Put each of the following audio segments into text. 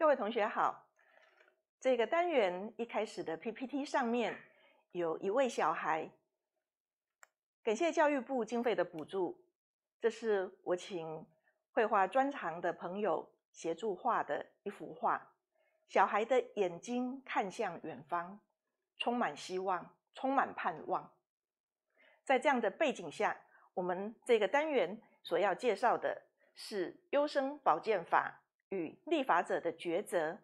各位同学好，这个单元一开始的 PPT 上面有一位小孩。感谢教育部经费的补助，这是我请绘画专长的朋友协助画的一幅画。小孩的眼睛看向远方，充满希望，充满盼望。在这样的背景下，我们这个单元所要介绍的是优生保健法。与立法者的抉择，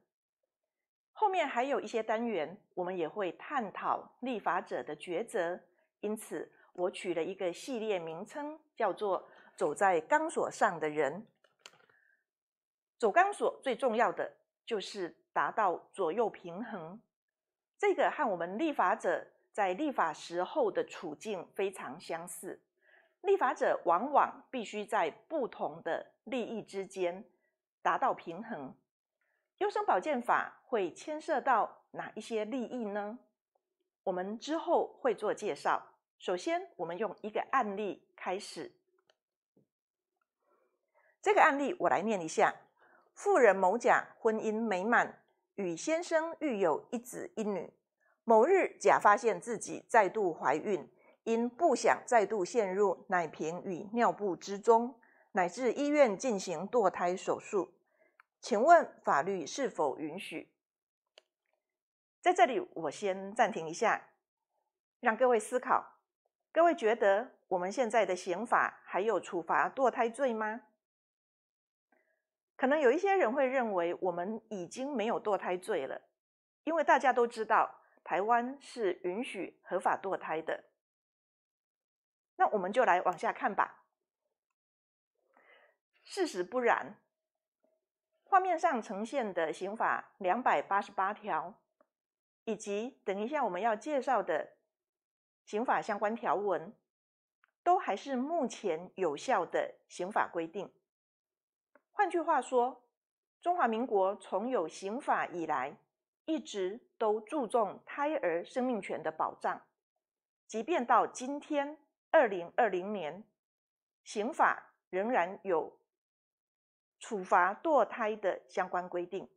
后面还有一些单元，我们也会探讨立法者的抉择。因此，我取了一个系列名称，叫做“走在钢索上的人”。走钢索最重要的就是达到左右平衡，这个和我们立法者在立法时候的处境非常相似。立法者往往必须在不同的利益之间。达到平衡，优生保健法会牵涉到哪一些利益呢？我们之后会做介绍。首先，我们用一个案例开始。这个案例我来念一下：富人某甲婚姻美满，与先生育有一子一女。某日，甲发现自己再度怀孕，因不想再度陷入奶瓶与尿布之中，乃至医院进行堕胎手术。请问法律是否允许？在这里，我先暂停一下，让各位思考。各位觉得我们现在的刑法还有处罚堕胎罪吗？可能有一些人会认为我们已经没有堕胎罪了，因为大家都知道台湾是允许合法堕胎的。那我们就来往下看吧。事实不然。画面上呈现的刑法两百八十八条，以及等一下我们要介绍的刑法相关条文，都还是目前有效的刑法规定。换句话说，中华民国从有刑法以来，一直都注重胎儿生命权的保障，即便到今天二零二零年，刑法仍然有。处罚堕胎的相关规定。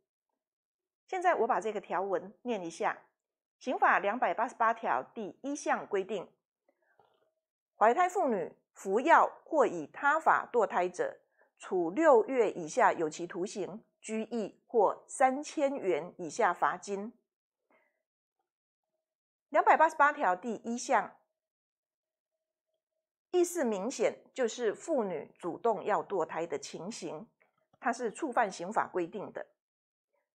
现在我把这个条文念一下：《刑法》两百八十八条第一项规定，怀胎妇女服药或以他法堕胎者，处六月以下有期徒刑、拘役或三千元以下罚金。两百八十八条第一项，意思明显就是妇女主动要堕胎的情形。它是触犯刑法规定的。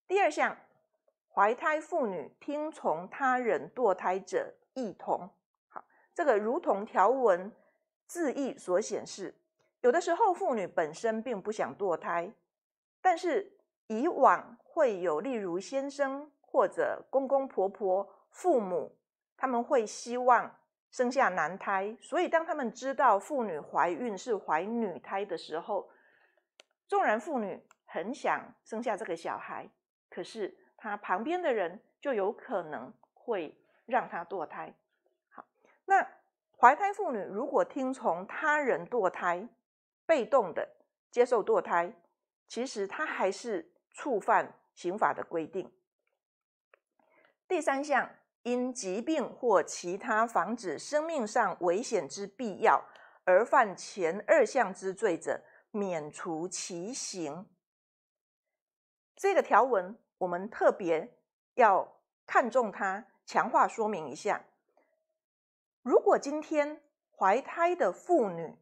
第二项，怀胎妇女听从他人堕胎者，异同。好，这个如同条文字义所显示，有的时候妇女本身并不想堕胎，但是以往会有，例如先生或者公公婆婆、父母，他们会希望生下男胎，所以当他们知道妇女怀孕是怀女胎的时候。纵然妇女很想生下这个小孩，可是她旁边的人就有可能会让她堕胎。好，那怀胎妇女如果听从他人堕胎，被动的接受堕胎，其实她还是触犯刑法的规定。第三项，因疾病或其他防止生命上危险之必要而犯前二项之罪者。免除其刑这个条文，我们特别要看重它，强化说明一下。如果今天怀胎的妇女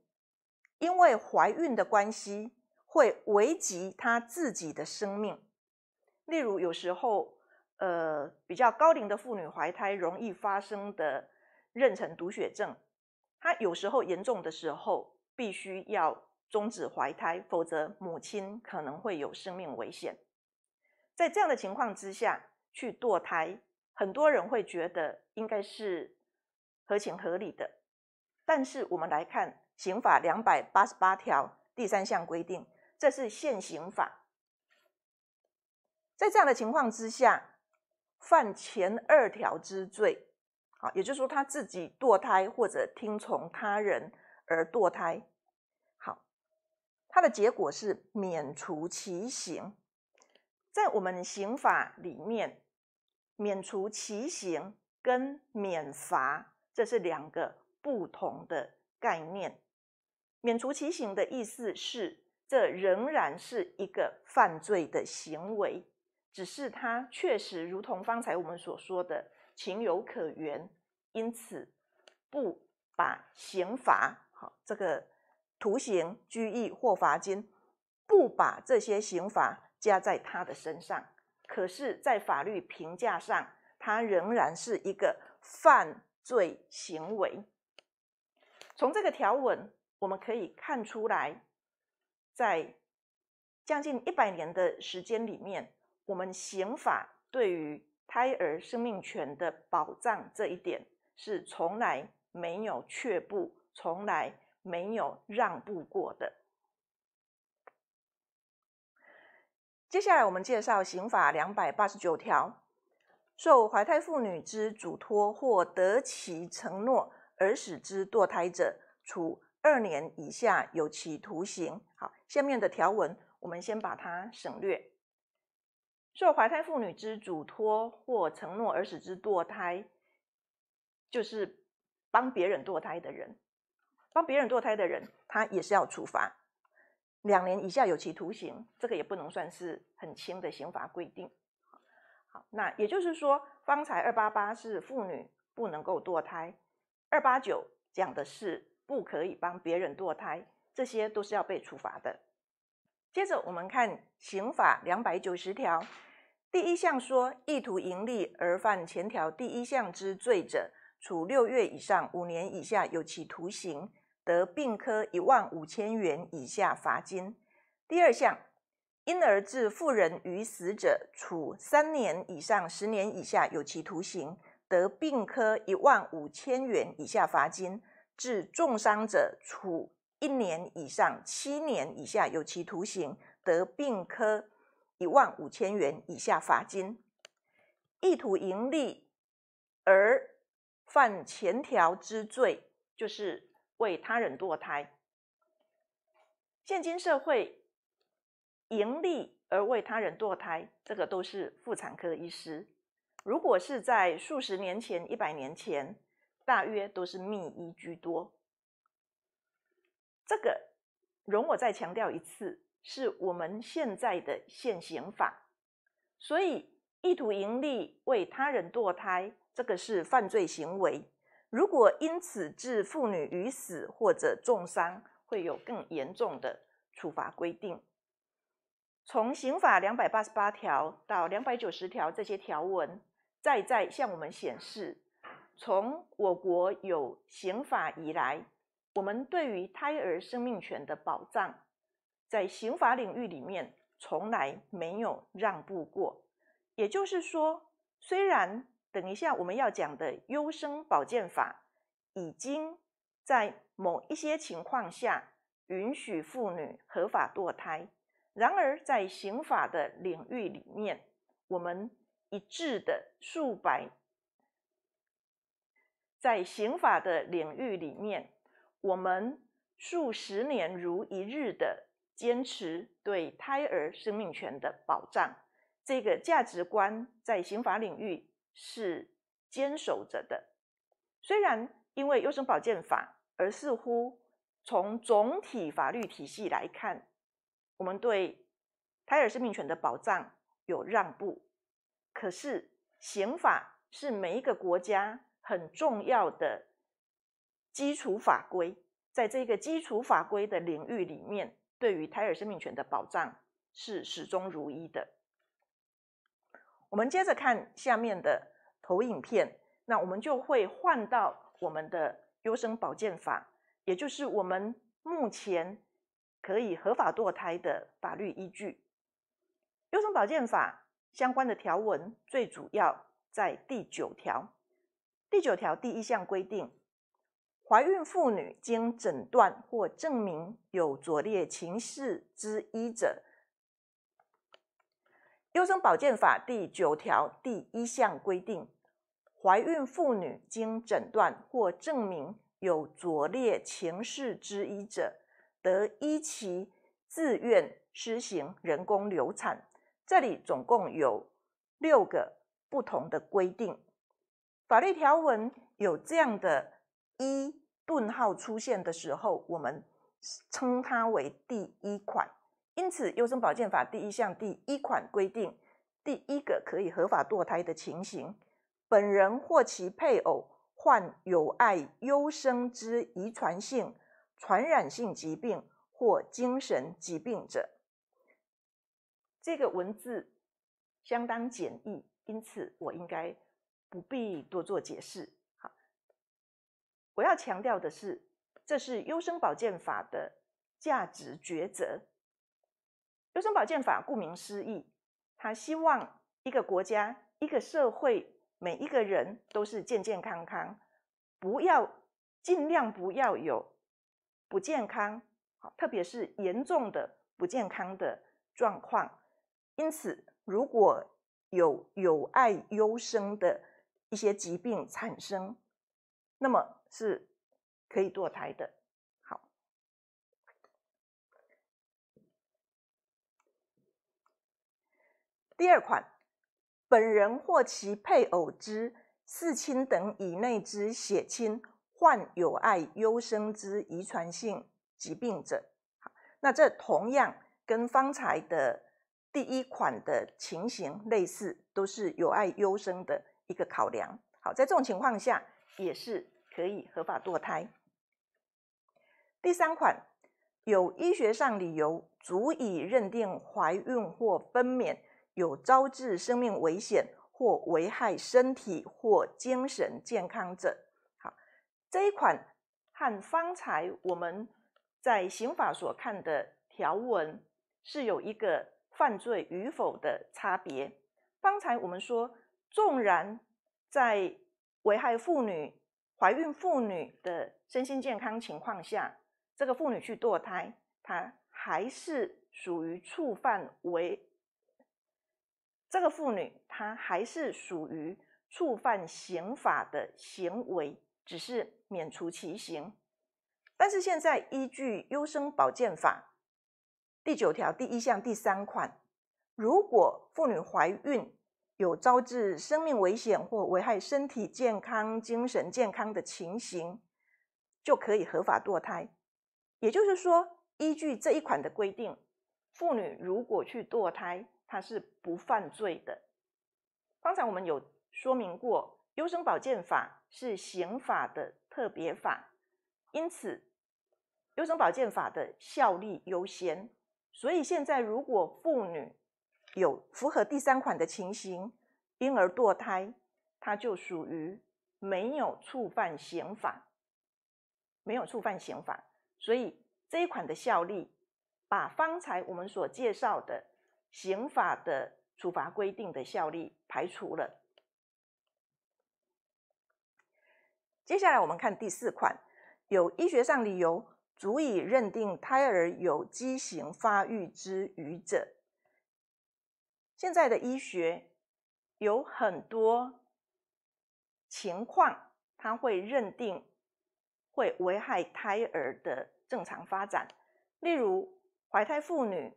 因为怀孕的关系会危及她自己的生命，例如有时候呃比较高龄的妇女怀胎容易发生的妊娠毒血症，她有时候严重的时候必须要。终止怀胎，否则母亲可能会有生命危险。在这样的情况之下，去堕胎，很多人会觉得应该是合情合理的。但是我们来看刑法两百八十八条第三项规定，这是现行法。在这样的情况之下，犯前二条之罪，啊，也就是说他自己堕胎或者听从他人而堕胎。它的结果是免除其刑，在我们刑法里面，免除其刑跟免罚这是两个不同的概念。免除其刑的意思是，这仍然是一个犯罪的行为，只是它确实如同方才我们所说的情有可原，因此不把刑罚好这个。徒刑、拘役或罚金，不把这些刑罚加在他的身上，可是，在法律评价上，他仍然是一个犯罪行为。从这个条文，我们可以看出来，在将近一百年的时间里面，我们刑法对于胎儿生命权的保障这一点，是从来没有却步，从来。没有让步过的。接下来，我们介绍刑法两百八十九条：受怀胎妇女之嘱托或得其承诺而使之堕胎者，处二年以下有期徒刑。好，下面的条文我们先把它省略。受怀胎妇女之嘱托或承诺而使之堕胎，就是帮别人堕胎的人。帮别人堕胎的人，他也是要处罚，两年以下有期徒刑，这个也不能算是很轻的刑罚规定。好，那也就是说，方才二八八是妇女不能够堕胎，二八九讲的是不可以帮别人堕胎，这些都是要被处罚的。接着我们看刑法两百九十条，第一项说，意图盈利而犯前条第一项之罪者，处六月以上五年以下有期徒刑。得病科一万五千元以下罚金。第二项，因而致妇人于死者，处三年以上十年以下有期徒刑；得病科一万五千元以下罚金。致重伤者，处一年以上七年以下有期徒刑；得病科一万五千元以下罚金。意图盈利而犯前条之罪，就是。为他人堕胎，现今社会盈利而为他人堕胎，这个都是妇产科医师。如果是在数十年前、一百年前，大约都是秘医居多。这个容我再强调一次，是我们现在的现行法。所以，意图盈利为他人堕胎，这个是犯罪行为。如果因此致妇女于死或者重伤，会有更严重的处罚规定。从刑法两百八十八条到两百九十条这些条文，再再向我们显示，从我国有刑法以来，我们对于胎儿生命权的保障，在刑法领域里面从来没有让步过。也就是说，虽然。等一下，我们要讲的优生保健法已经在某一些情况下允许妇女合法堕胎。然而，在刑法的领域里面，我们一致的数百，在刑法的领域里面，我们数十年如一日的坚持对胎儿生命权的保障，这个价值观在刑法领域。是坚守着的，虽然因为优生保健法而似乎从总体法律体系来看，我们对胎儿生命权的保障有让步，可是刑法是每一个国家很重要的基础法规，在这个基础法规的领域里面，对于胎儿生命权的保障是始终如一的。我们接着看下面的投影片，那我们就会换到我们的优生保健法，也就是我们目前可以合法堕胎的法律依据。优生保健法相关的条文，最主要在第九条。第九条第一项规定，怀孕妇女经诊断或证明有左列情事之一者。优生保健法第九条第一项规定，怀孕妇女经诊断或证明有拙劣情势之一者，得依其自愿施行人工流产。这里总共有六个不同的规定。法律条文有这样的一顿号出现的时候，我们称它为第一款。因此，《优生保健法》第一项第一款规定，第一个可以合法堕胎的情形：本人或其配偶患有爱优生之遗传性、传染性疾病或精神疾病者。这个文字相当简易，因此我应该不必多做解释。好，我要强调的是，这是《优生保健法》的价值抉择。优生保健法顾名思义，他希望一个国家、一个社会，每一个人都是健健康康，不要尽量不要有不健康，特别是严重的不健康的状况。因此，如果有有碍优生的一些疾病产生，那么是可以堕胎的。第二款，本人或其配偶之四亲等以内之血亲患有爱优生之遗传性疾病者，那这同样跟方才的第一款的情形类似，都是有爱优生的一个考量。好，在这种情况下也是可以合法堕胎。第三款，有医学上理由足以认定怀孕或分娩。有招致生命危险或危害身体或精神健康者，好，这一款和方才我们在刑法所看的条文是有一个犯罪与否的差别。方才我们说，纵然在危害妇女怀孕妇女的身心健康情况下，这个妇女去堕胎，她还是属于触犯违。这个妇女她还是属于触犯刑法的行为，只是免除其刑。但是现在依据优生保健法第九条第一项第三款，如果妇女怀孕有招致生命危险或危害身体健康、精神健康的情形，就可以合法堕胎。也就是说，依据这一款的规定，妇女如果去堕胎。它是不犯罪的。刚才我们有说明过，《优生保健法》是刑法的特别法，因此《优生保健法》的效力优先。所以现在，如果妇女有符合第三款的情形，婴儿堕胎，它就属于没有触犯刑法，没有触犯刑法。所以这一款的效力，把方才我们所介绍的。刑法的处罚规定的效力排除了。接下来我们看第四款，有医学上理由足以认定胎儿有畸形发育之愚者。现在的医学有很多情况，它会认定会危害胎儿的正常发展，例如怀胎妇女。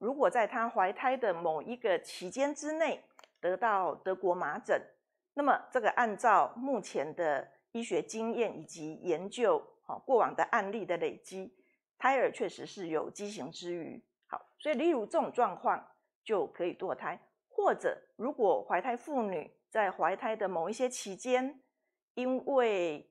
如果在她怀胎的某一个期间之内得到德国麻疹，那么这个按照目前的医学经验以及研究，哈过往的案例的累积，胎儿确实是有畸形之余，好，所以例如这种状况就可以堕胎，或者如果怀胎妇女在怀胎的某一些期间，因为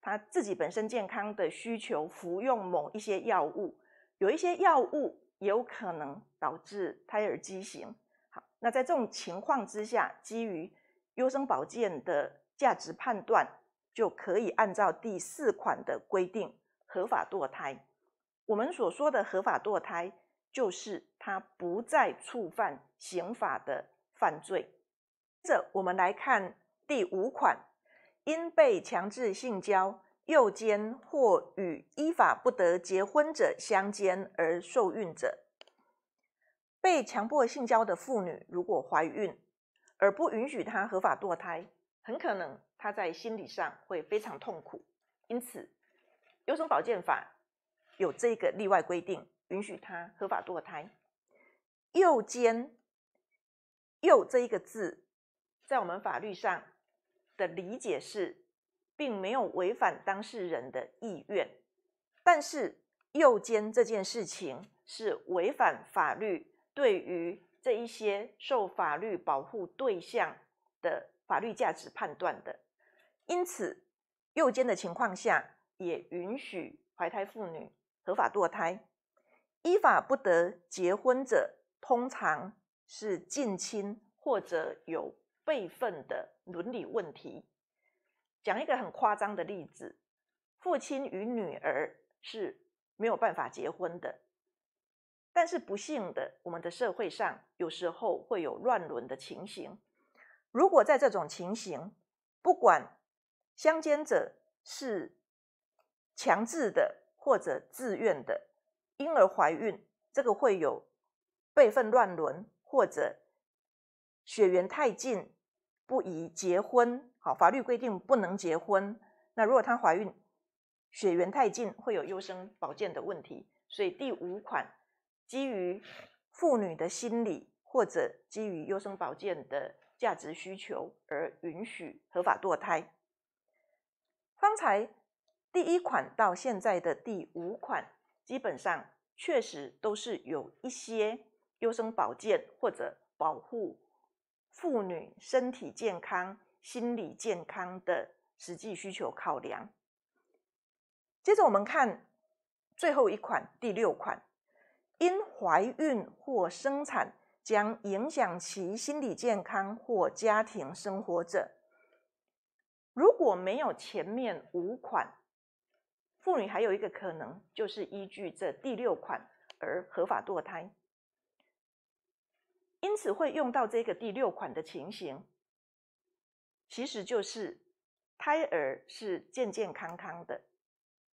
她自己本身健康的需求服用某一些药物，有一些药物。有可能导致胎儿畸形。好，那在这种情况之下，基于优生保健的价值判断，就可以按照第四款的规定合法堕胎。我们所说的合法堕胎，就是它不再触犯刑法的犯罪。接着，我们来看第五款，因被强制性交。诱奸或与依法不得结婚者相奸而受孕者，被强迫性交的妇女如果怀孕而不允许她合法堕胎，很可能她在心理上会非常痛苦。因此，优生保健法有这个例外规定，允许她合法堕胎。诱奸“诱”这一个字，在我们法律上的理解是。并没有违反当事人的意愿，但是诱奸这件事情是违反法律对于这一些受法律保护对象的法律价值判断的，因此诱奸的情况下也允许怀胎妇女合法堕胎。依法不得结婚者，通常是近亲或者有辈分的伦理问题。讲一个很夸张的例子，父亲与女儿是没有办法结婚的。但是不幸的，我们的社会上有时候会有乱伦的情形。如果在这种情形，不管相奸者是强制的或者自愿的，婴儿怀孕，这个会有辈分乱伦或者血缘太近不宜结婚。好，法律规定不能结婚。那如果她怀孕，血缘太近会有优生保健的问题。所以第五款基于妇女的心理或者基于优生保健的价值需求而允许合法堕胎。方才第一款到现在的第五款，基本上确实都是有一些优生保健或者保护妇女身体健康。心理健康的实际需求考量。接着，我们看最后一款，第六款：因怀孕或生产将影响其心理健康或家庭生活者。如果没有前面五款，妇女还有一个可能就是依据这第六款而合法堕胎，因此会用到这个第六款的情形。其实就是胎儿是健健康康的，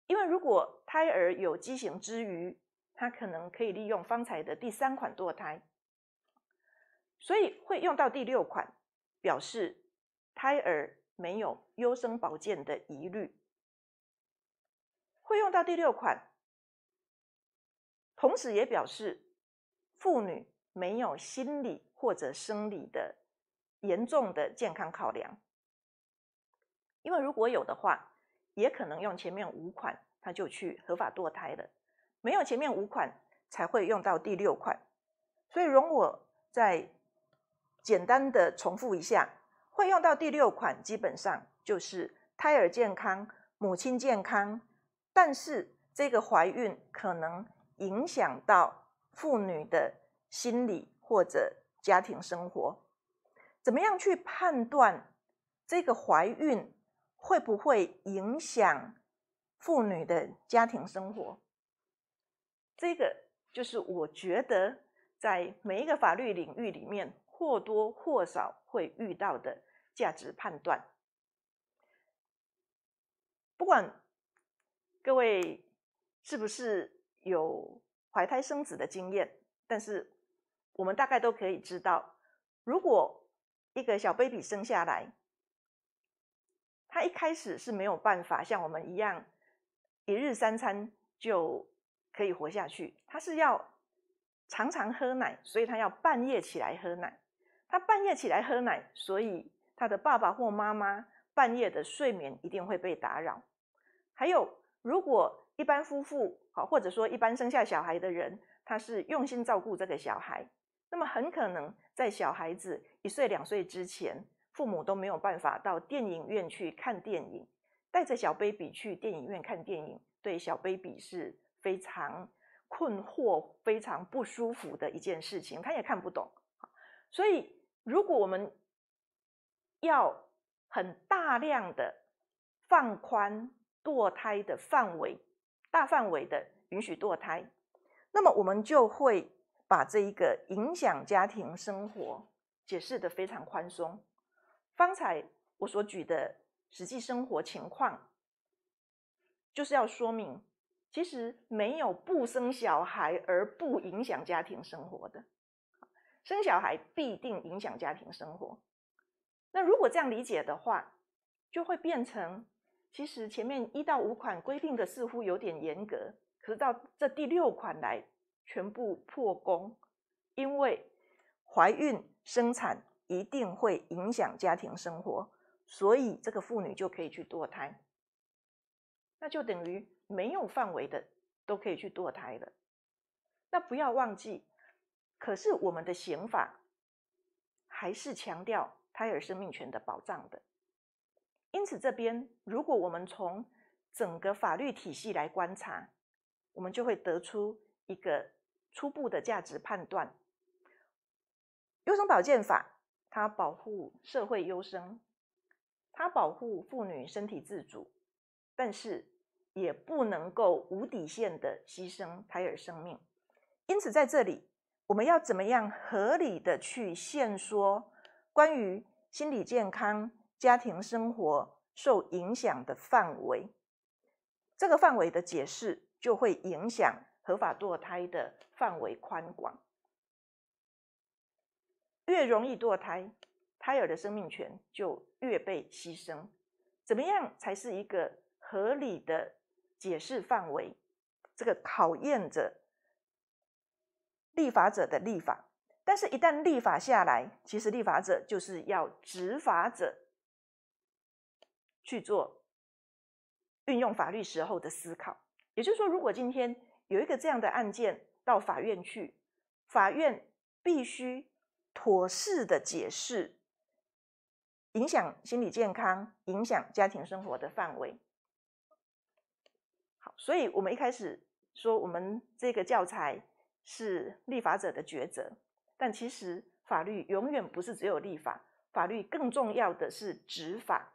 因为如果胎儿有畸形之余，他可能可以利用方才的第三款堕胎，所以会用到第六款，表示胎儿没有优生保健的疑虑，会用到第六款，同时也表示妇女没有心理或者生理的。严重的健康考量，因为如果有的话，也可能用前面五款，他就去合法堕胎了。没有前面五款，才会用到第六款。所以，容我再简单的重复一下，会用到第六款，基本上就是胎儿健康、母亲健康，但是这个怀孕可能影响到妇女的心理或者家庭生活。怎么样去判断这个怀孕会不会影响妇女的家庭生活？这个就是我觉得在每一个法律领域里面或多或少会遇到的价值判断。不管各位是不是有怀胎生子的经验，但是我们大概都可以知道，如果一个小 baby 生下来，他一开始是没有办法像我们一样一日三餐就可以活下去。他是要常常喝奶，所以他要半夜起来喝奶。他半夜起来喝奶，所以他的爸爸或妈妈半夜的睡眠一定会被打扰。还有，如果一般夫妇，好或者说一般生下小孩的人，他是用心照顾这个小孩，那么很可能。在小孩子一岁两岁之前，父母都没有办法到电影院去看电影，带着小 baby 去电影院看电影，对小 baby 是非常困惑、非常不舒服的一件事情，他也看不懂。所以，如果我们要很大量的放宽堕胎的范围，大范围的允许堕胎，那么我们就会。把这一个影响家庭生活解释的非常宽松。方才我所举的实际生活情况，就是要说明，其实没有不生小孩而不影响家庭生活的，生小孩必定影响家庭生活。那如果这样理解的话，就会变成，其实前面一到五款规定的似乎有点严格，可是到这第六款来。全部破功，因为怀孕生产一定会影响家庭生活，所以这个妇女就可以去堕胎，那就等于没有范围的都可以去堕胎了。那不要忘记，可是我们的刑法还是强调胎儿生命权的保障的。因此，这边如果我们从整个法律体系来观察，我们就会得出。一个初步的价值判断。优生保健法，它保护社会优生，它保护妇女身体自主，但是也不能够无底线的牺牲胎儿生命。因此，在这里，我们要怎么样合理的去限缩关于心理健康、家庭生活受影响的范围？这个范围的解释就会影响。合法堕胎的范围宽广，越容易堕胎，胎儿的生命权就越被牺牲。怎么样才是一个合理的解释范围？这个考验着立法者的立法。但是，一旦立法下来，其实立法者就是要执法者去做运用法律时候的思考。也就是说，如果今天。有一个这样的案件到法院去，法院必须妥适的解释，影响心理健康、影响家庭生活的范围。好，所以我们一开始说，我们这个教材是立法者的抉择，但其实法律永远不是只有立法，法律更重要的是执法。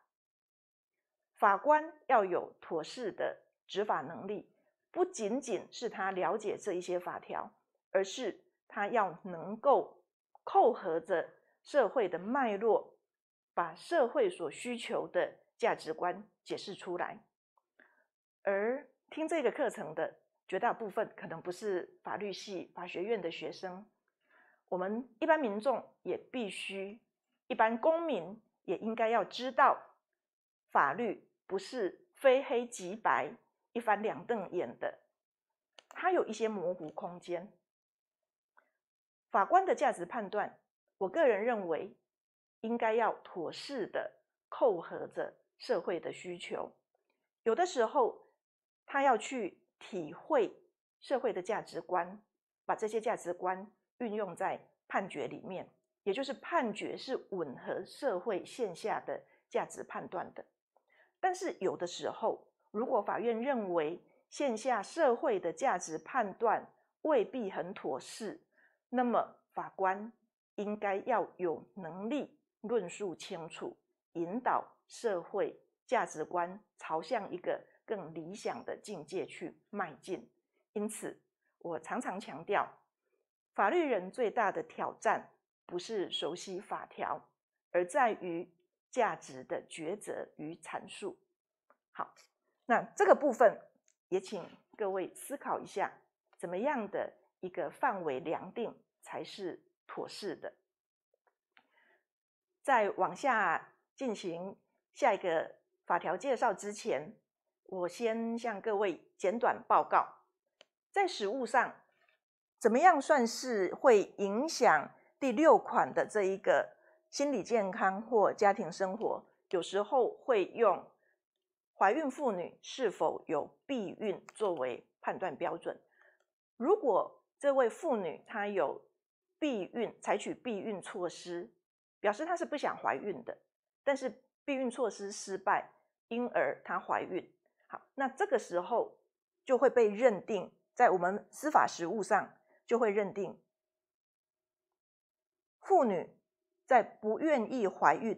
法官要有妥适的执法能力。不仅仅是他了解这一些法条，而是他要能够扣合着社会的脉络，把社会所需求的价值观解释出来。而听这个课程的绝大部分可能不是法律系法学院的学生，我们一般民众也必须，一般公民也应该要知道，法律不是非黑即白。一翻两瞪眼的，他有一些模糊空间。法官的价值判断，我个人认为应该要妥适的扣合着社会的需求。有的时候，他要去体会社会的价值观，把这些价值观运用在判决里面，也就是判决是吻合社会线下的价值判断的。但是有的时候，如果法院认为线下社会的价值判断未必很妥适，那么法官应该要有能力论述清楚，引导社会价值观朝向一个更理想的境界去迈进。因此，我常常强调，法律人最大的挑战不是熟悉法条，而在于价值的抉择与阐述。好。那这个部分也请各位思考一下，怎么样的一个范围量定才是妥适的？在往下进行下一个法条介绍之前，我先向各位简短报告，在实物上，怎么样算是会影响第六款的这一个心理健康或家庭生活？有时候会用。怀孕妇女是否有避孕作为判断标准？如果这位妇女她有避孕，采取避孕措施，表示她是不想怀孕的。但是避孕措施失败，因而她怀孕。好，那这个时候就会被认定，在我们司法实务上就会认定妇女在不愿意怀孕。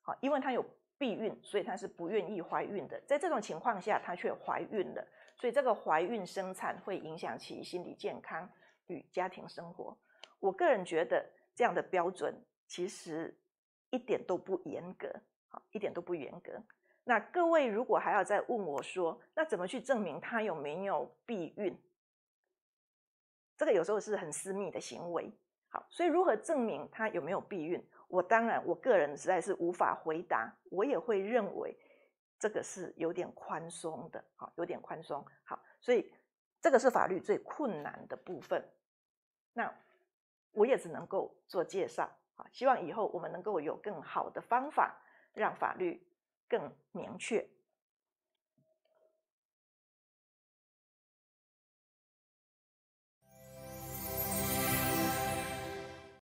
好，因为她有。避孕，所以她是不愿意怀孕的。在这种情况下，她却怀孕了，所以这个怀孕生产会影响其心理健康与家庭生活。我个人觉得这样的标准其实一点都不严格，好，一点都不严格。那各位如果还要再问我说，那怎么去证明她有没有避孕？这个有时候是很私密的行为。好，所以如何证明她有没有避孕？我当然，我个人实在是无法回答。我也会认为，这个是有点宽松的，哈，有点宽松。好，所以这个是法律最困难的部分。那我也只能够做介绍，啊，希望以后我们能够有更好的方法，让法律更明确。